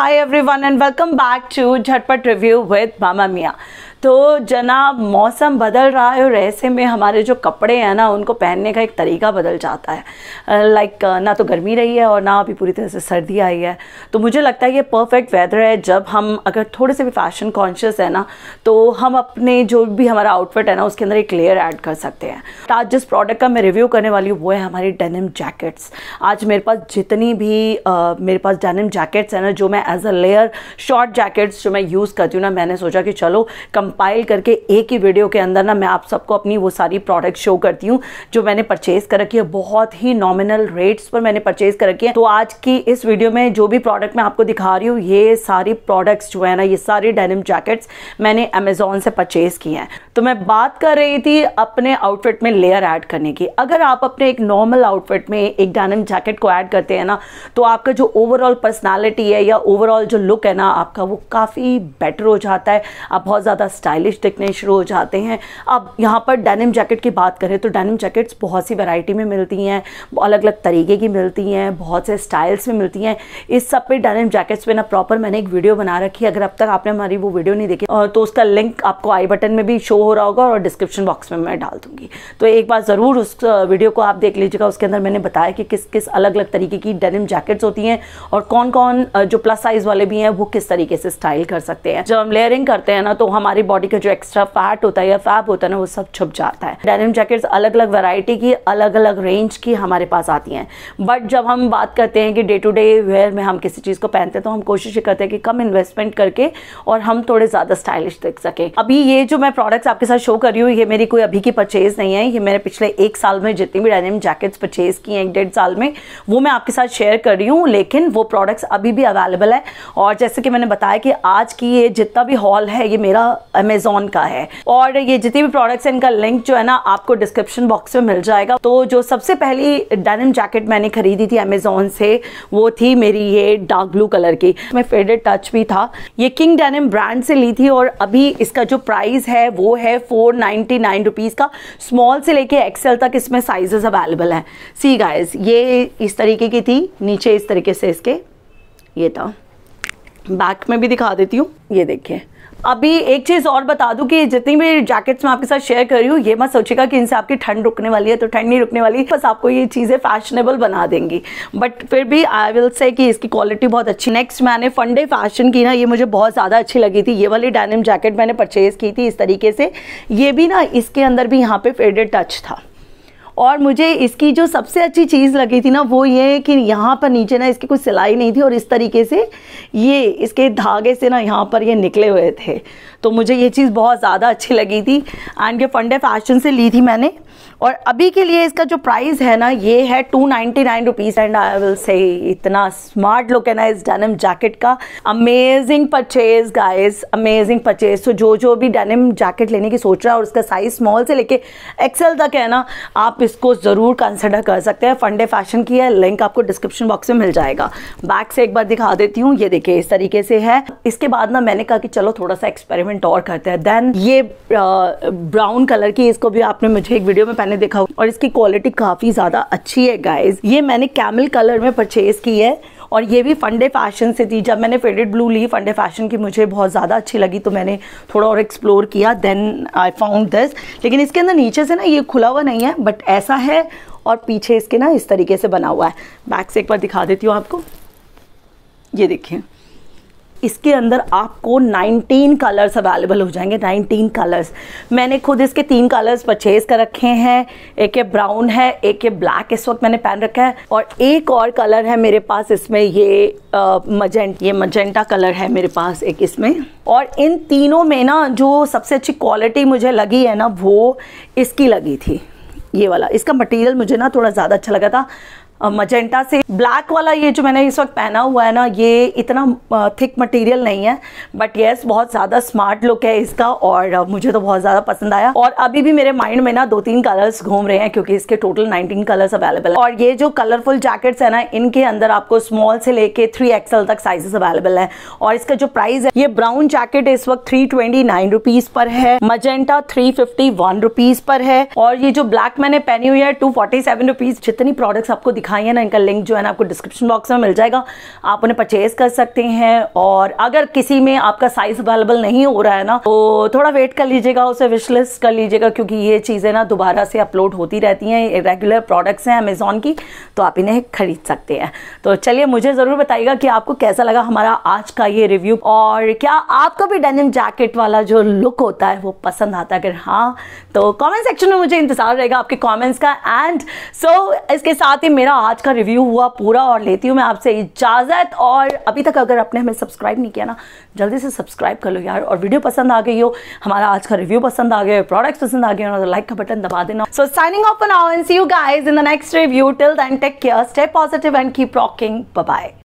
Hi everyone and welcome back to Jhatpat Review with Mama Mia. तो जनाब मौसम बदल रहा है और ऐसे में हमारे जो कपड़े हैं ना उनको पहनने का एक तरीका बदल जाता है लाइक ना तो गर्मी रही है और ना अभी पूरी तरह से सर्दी आई है तो मुझे लगता है ये परफेक्ट वेदर है जब हम अगर थोड़े से भी फैशन कॉन्शियस है ना तो हम अपने जो भी हमारा आउटफिट है ना उसके अंदर एक लेयर ऐड कर सकते हैं तो आज जिस प्रोडक्ट का मैं रिव्यू करने वाली हूँ वो है हमारी डेनिम जैकेट्स आज मेरे पास जितनी भी आ, मेरे पास डेनिम जैकेट्स हैं ना जो मैं as a layer short jackets जो मैं यूज़ करती हूँ ना मैंने सोचा कि चलो कम कंपाइल करके एक ही वीडियो के अंदर ना मैं आप सबको अपनी वो सारी प्रोडक्ट शो करती हूँ जो मैंने परचेज कर रखी है बहुत ही नॉमिनल रेट्स पर मैंने परचेज कर रखी है तो आज की इस वीडियो में जो भी प्रोडक्ट मैं आपको दिखा रही हूँ ये सारी प्रोडक्ट्स जो है ना ये सारी डेनिम जैकेट्स मैंने अमेजोन से परचेज की हैं तो मैं बात कर रही थी अपने आउटफिट में लेयर ऐड करने की अगर आप अपने एक नॉर्मल आउटफिट में एक डेनिम जैकेट को ऐड करते हैं ना तो आपका जो ओवरऑल पर्सनैलिटी है या ओवरऑल जो लुक है ना आपका वो काफ़ी बेटर हो जाता है आप बहुत ज़्यादा स्टाइलिश दिखने शुरू हो जाते हैं अब यहाँ पर डेनिम जैकेट की बात करें तो डेनिम जैकेट्स बहुत सी वैरायटी में मिलती हैं अलग अलग तरीके की मिलती हैं बहुत से स्टाइल्स में मिलती हैं इस सब पे डेनिम जैकेट्स पे ना प्रॉपर मैंने एक वीडियो बना रखी है अगर अब तक आपने हमारी वो वीडियो नहीं देखी तो उसका लिंक आपको आई बटन में भी शो हो रहा होगा और डिस्क्रिप्शन बॉक्स में मैं डाल दूँगी तो एक बार ज़रूर उस वीडियो को आप देख लीजिएगा उसके अंदर मैंने बताया कि किस किस अलग अलग तरीके की डेनिम जैकेट्स होती हैं और कौन कौन जो प्लस साइज़ वाले भी हैं वो किस तरीके से स्टाइल कर सकते हैं जब हम लेयरिंग करते हैं ना तो हमारी बॉडी का जो एक्स्ट्रा फैट होता है या फैब होता है ना वो सब छुप जाता है डेनिम जैकेट्स अलग अलग वैरायटी की अलग अलग रेंज की हमारे पास आती हैं बट जब हम बात करते हैं कि डे टू डे वेयर में हम किसी चीज़ को पहनते हैं तो हम कोशिश ये करते हैं कि कम इन्वेस्टमेंट करके और हम थोड़े ज़्यादा स्टाइलिश देख सकें अभी ये जो मैं प्रोडक्ट्स आपके साथ शो कर रही हूँ ये मेरी कोई अभी की परचेज़ नहीं है ये मैंने पिछले एक साल में जितनी भी डेनिम जैकेट्स परचेज़ की हैं एक डेढ़ साल में वो मैं आपके साथ शेयर कर रही हूँ लेकिन वो प्रोडक्ट्स अभी भी अवेलेबल है और जैसे कि मैंने बताया कि आज की ये जितना भी हॉल है ये मेरा अमेजोन का है और ये जितने भी प्रोडक्ट्स हैं इनका लिंक जो है ना आपको डिस्क्रिप्शन बॉक्स में मिल जाएगा तो जो सबसे पहली डेनिम जैकेट मैंने खरीदी थी अमेजोन से वो थी मेरी ये डार्क ब्लू कलर की इसमें फेडेड टच भी था ये किंग डेनिम ब्रांड से ली थी और अभी इसका जो प्राइस है वो है फोर नाइन्टी नाइन रुपीज़ का स्मॉल से लेके एक्सेल तक इसमें साइजेस अवेलेबल हैं सी गाइज ये इस तरीके की थी नीचे इस तरीके से इसके ये था बैक में भी दिखा देती हूँ ये देखिए अभी एक चीज़ और बता दूं कि जितनी भी जैकेट्स मैं आपके साथ शेयर कर रही हूँ ये मत सोचेगा कि इनसे आपकी ठंड रुकने वाली है तो ठंड नहीं रुकने वाली बस आपको ये चीज़ें फैशनेबल बना देंगी बट फिर भी आई विल से कि इसकी क्वालिटी बहुत अच्छी नेक्स्ट मैंने फंडे फैशन की ना ये मुझे बहुत ज़्यादा अच्छी लगी थी ये वाली डायनिम जैकेट मैंने परचेज की थी इस तरीके से ये भी ना इसके अंदर भी यहाँ पे फेडेड टच था और मुझे इसकी जो सबसे अच्छी चीज़ लगी थी ना वो ये है कि यहाँ पर नीचे ना इसकी कुछ सिलाई नहीं थी और इस तरीके से ये इसके धागे से ना यहाँ पर ये निकले हुए थे तो मुझे ये चीज़ बहुत ज़्यादा अच्छी लगी थी एंड ये फंडे फैशन से ली थी मैंने और अभी के लिए इसका जो प्राइस है ना ये है two ninety nine rupees and I will say इतना स्मार्ट लुक है ना इस डेनिम जैकेट का amazing purchase guys amazing purchase तो जो जो भी डेनिम जैकेट लेने की सोच रहा है और उसका साइज स्मॉल से लेके एक्सेल तक है ना आप इसको ज़रूर कंसिडर कर सकते हैं फंडे फैशन की है लिंक आपको डिस्क्रिप्शन बॉक्स में मिल जाएगा बैक से एक बार दिखा देती हूँ ये देखिए इस तरीके से है इसके बाद ना मैंने कहा कि चलो थोड़ा सा एक्सपेरिमेंट और करते हैं देन ये ब्राउन कलर की इसको भी आपने मुझे एक वीडियो में पहले देखा और इसकी क्वालिटी काफ़ी ज़्यादा अच्छी है गाइज ये मैंने कैमल कलर में परचेज की है और ये भी फंडे फैशन से थी जब मैंने फेडेड ब्लू ली फंडे फैशन की मुझे बहुत ज़्यादा अच्छी लगी तो मैंने थोड़ा और एक्सप्लोर किया देन आई फाउंड दिस लेकिन इसके अंदर नीचे से ना ये खुला हुआ नहीं है बट ऐसा है और पीछे इसके ना इस तरीके से बना हुआ है बैक से एक बार दिखा देती हूँ आपको ये देखिए इसके अंदर आपको 19 कलर्स अवेलेबल हो जाएंगे 19 कलर्स मैंने खुद इसके तीन कलर्स परचेज कर रखे हैं एक ये ब्राउन है एक ये ब्लैक इस वक्त मैंने पहन रखा है और एक और कलर है मेरे पास इसमें ये मजेंट ये मजेंटा कलर है मेरे पास एक इसमें और इन तीनों में ना जो सबसे अच्छी क्वालिटी मुझे लगी है ना वो इसकी लगी थी ये वाला इसका मटेरियल मुझे ना थोड़ा ज़्यादा अच्छा लगा था मजेंटा से ब्लैक वाला ये जो मैंने इस वक्त पहना हुआ है ना ये इतना थिक मटेरियल नहीं है बट येस बहुत ज़्यादा स्मार्ट लुक है इसका और मुझे तो बहुत ज़्यादा पसंद आया और अभी भी मेरे माइंड में ना दो तीन कलर्स घूम रहे हैं क्योंकि इसके टोटल 19 कलर्स अवेलेबल है और ये जो कलरफुल जैकेट्स है ना इनके अंदर आपको स्मॉल से लेके थ्री एक्सएल तक साइजेस अवेलेबल है और इसका जो प्राइस है ये ब्राउन जैकेट इस वक्त थ्री ट्वेंटी नाइन रुपीज पर है magenta three fifty one rupees पर है और ये जो ब्लैक मैंने पहनी हुई है टू फोर्टी सेवन जितनी प्रोडक्ट्स आपको दिखा दिखाई है ना इनका लिंक जो है ना आपको डिस्क्रिप्शन बॉक्स में मिल जाएगा आप उन्हें परचेज कर सकते हैं और अगर किसी में आपका साइज अवेलेबल नहीं हो रहा है ना तो थोड़ा वेट कर लीजिएगा उसे विशलिस कर लीजिएगा क्योंकि ये चीज़ें ना दोबारा से अपलोड होती रहती हैं रेगुलर प्रोडक्ट्स हैं अमेजोन की तो आप इन्हें खरीद सकते हैं तो चलिए मुझे ज़रूर बताइएगा कि आपको कैसा लगा हमारा आज का ये रिव्यू और क्या आपको भी डेनिम जैकेट वाला जो लुक होता है वो पसंद आता है अगर हाँ तो कमेंट सेक्शन में मुझे इंतजार रहेगा आपके कमेंट्स का एंड सो so, इसके साथ ही मेरा आज का रिव्यू हुआ पूरा और लेती हूँ मैं आपसे इजाज़त और अभी तक अगर आपने हमें सब्सक्राइब नहीं किया ना जल्दी से सब्सक्राइब कर लो यार और वीडियो पसंद आ गई हो हमारा आज का रिव्यू पसंद आ गया प्रोडक्ट्स पसंद आ गए तो लाइक का बटन दबा देना so signing off an and see you guys in the next review till then take care stay positive and keep rocking bye